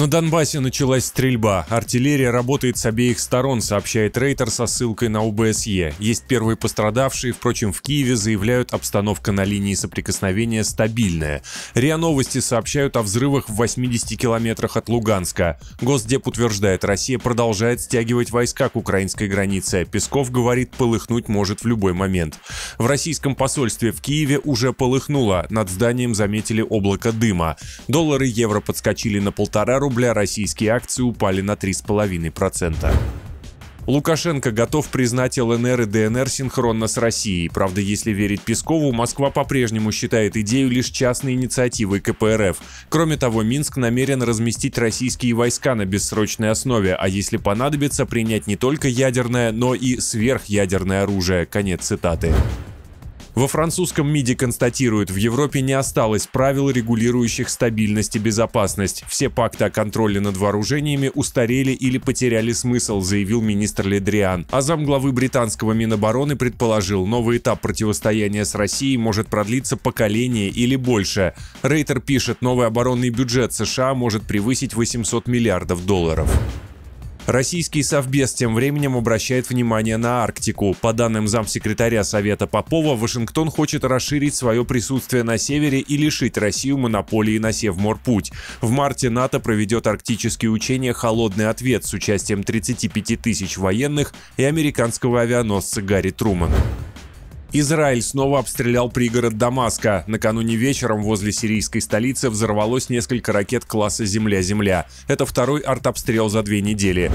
На Донбассе началась стрельба. Артиллерия работает с обеих сторон, сообщает Рейтер со ссылкой на ОБСЕ. Есть первые пострадавшие, впрочем, в Киеве заявляют, обстановка на линии соприкосновения стабильная. РИА Новости сообщают о взрывах в 80 километрах от Луганска. Госдеп утверждает, Россия продолжает стягивать войска к украинской границе. Песков говорит, полыхнуть может в любой момент. В российском посольстве в Киеве уже полыхнуло. Над зданием заметили облако дыма. Доллары и евро подскочили на полтора рубля рубля российские акции упали на 3,5%. Лукашенко готов признать ЛНР и ДНР синхронно с Россией. Правда, если верить Пескову, Москва по-прежнему считает идею лишь частной инициативой КПРФ. Кроме того, Минск намерен разместить российские войска на бессрочной основе, а если понадобится, принять не только ядерное, но и сверхъядерное оружие. Конец цитаты. Во французском МИДе констатируют, в Европе не осталось правил, регулирующих стабильность и безопасность. Все пакты о контроле над вооружениями устарели или потеряли смысл, заявил министр Ледриан. А замглавы британского Минобороны предположил, новый этап противостояния с Россией может продлиться поколение или больше. Рейтер пишет, новый оборонный бюджет США может превысить 800 миллиардов долларов. Российский Совбез тем временем обращает внимание на Арктику. По данным замсекретаря Совета Попова, Вашингтон хочет расширить свое присутствие на севере и лишить Россию монополии на Севморпуть. В марте НАТО проведет арктические учения «Холодный ответ» с участием 35 тысяч военных и американского авианосца Гарри Трумана. Израиль снова обстрелял пригород Дамаска. Накануне вечером возле сирийской столицы взорвалось несколько ракет класса «Земля-Земля». Это второй артобстрел за две недели.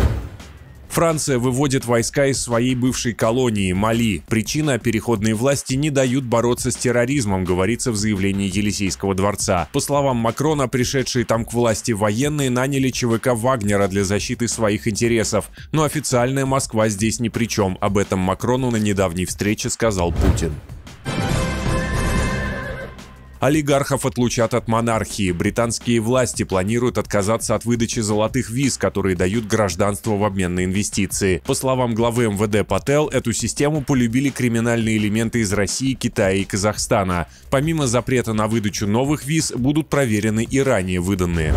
Франция выводит войска из своей бывшей колонии Мали. Причина – переходные власти не дают бороться с терроризмом, говорится в заявлении Елисейского дворца. По словам Макрона, пришедшие там к власти военные наняли ЧВК Вагнера для защиты своих интересов. Но официальная Москва здесь ни при чем. Об этом Макрону на недавней встрече сказал Путин. Олигархов отлучат от монархии. Британские власти планируют отказаться от выдачи золотых виз, которые дают гражданство в обмен на инвестиции. По словам главы МВД Пател, эту систему полюбили криминальные элементы из России, Китая и Казахстана. Помимо запрета на выдачу новых виз, будут проверены и ранее выданные.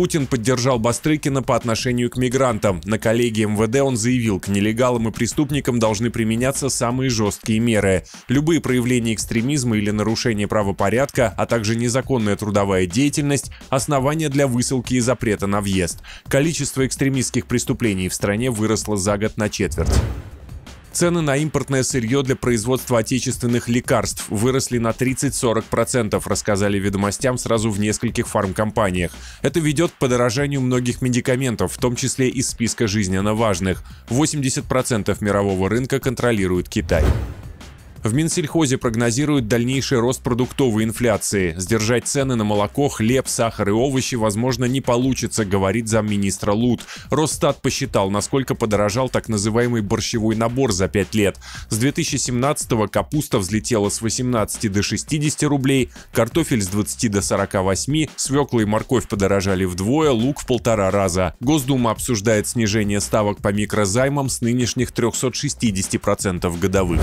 Путин поддержал Бастрыкина по отношению к мигрантам. На коллегии МВД он заявил, к нелегалам и преступникам должны применяться самые жесткие меры. Любые проявления экстремизма или нарушения правопорядка, а также незаконная трудовая деятельность – основания для высылки и запрета на въезд. Количество экстремистских преступлений в стране выросло за год на четверть. Цены на импортное сырье для производства отечественных лекарств выросли на 30-40%, рассказали ведомостям сразу в нескольких фармкомпаниях. Это ведет к подорожанию многих медикаментов, в том числе из списка жизненно важных. 80% мирового рынка контролирует Китай. В Минсельхозе прогнозируют дальнейший рост продуктовой инфляции. Сдержать цены на молоко, хлеб, сахар и овощи, возможно, не получится, говорит замминистра Лут. Росстат посчитал, насколько подорожал так называемый борщевой набор за 5 лет. С 2017-го капуста взлетела с 18 до 60 рублей, картофель с 20 до 48, свекла и морковь подорожали вдвое, лук в полтора раза. Госдума обсуждает снижение ставок по микрозаймам с нынешних 360% годовых.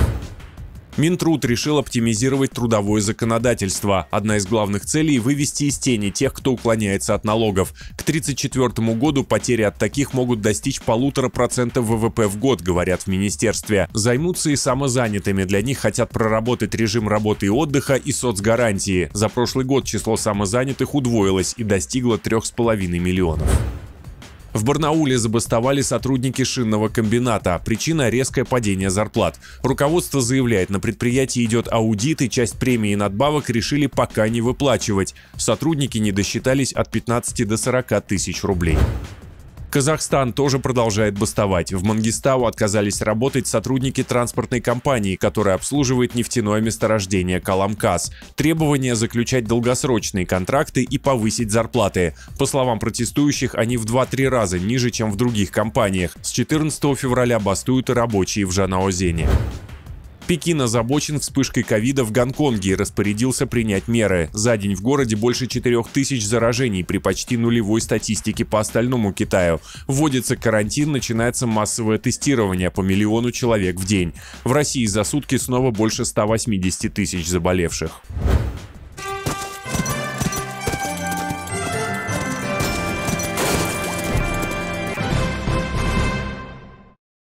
Минтруд решил оптимизировать трудовое законодательство. Одна из главных целей – вывести из тени тех, кто уклоняется от налогов. К 1934 году потери от таких могут достичь полутора процентов ВВП в год, говорят в министерстве. Займутся и самозанятыми. Для них хотят проработать режим работы и отдыха и соцгарантии. За прошлый год число самозанятых удвоилось и достигло 3,5 миллионов. В Барнауле забастовали сотрудники шинного комбината. Причина – резкое падение зарплат. Руководство заявляет, на предприятии идет аудит, и часть премии и надбавок решили пока не выплачивать. Сотрудники не досчитались от 15 до 40 тысяч рублей. Казахстан тоже продолжает бастовать. В Мангистау отказались работать сотрудники транспортной компании, которая обслуживает нефтяное месторождение Каламкас. Требование заключать долгосрочные контракты и повысить зарплаты. По словам протестующих, они в 2-3 раза ниже, чем в других компаниях. С 14 февраля бастуют и рабочие в Жанаозене. Пекин озабочен вспышкой ковида в Гонконге и распорядился принять меры. За день в городе больше 4000 заражений при почти нулевой статистике по остальному Китаю. Вводится карантин, начинается массовое тестирование по миллиону человек в день. В России за сутки снова больше 180 тысяч заболевших.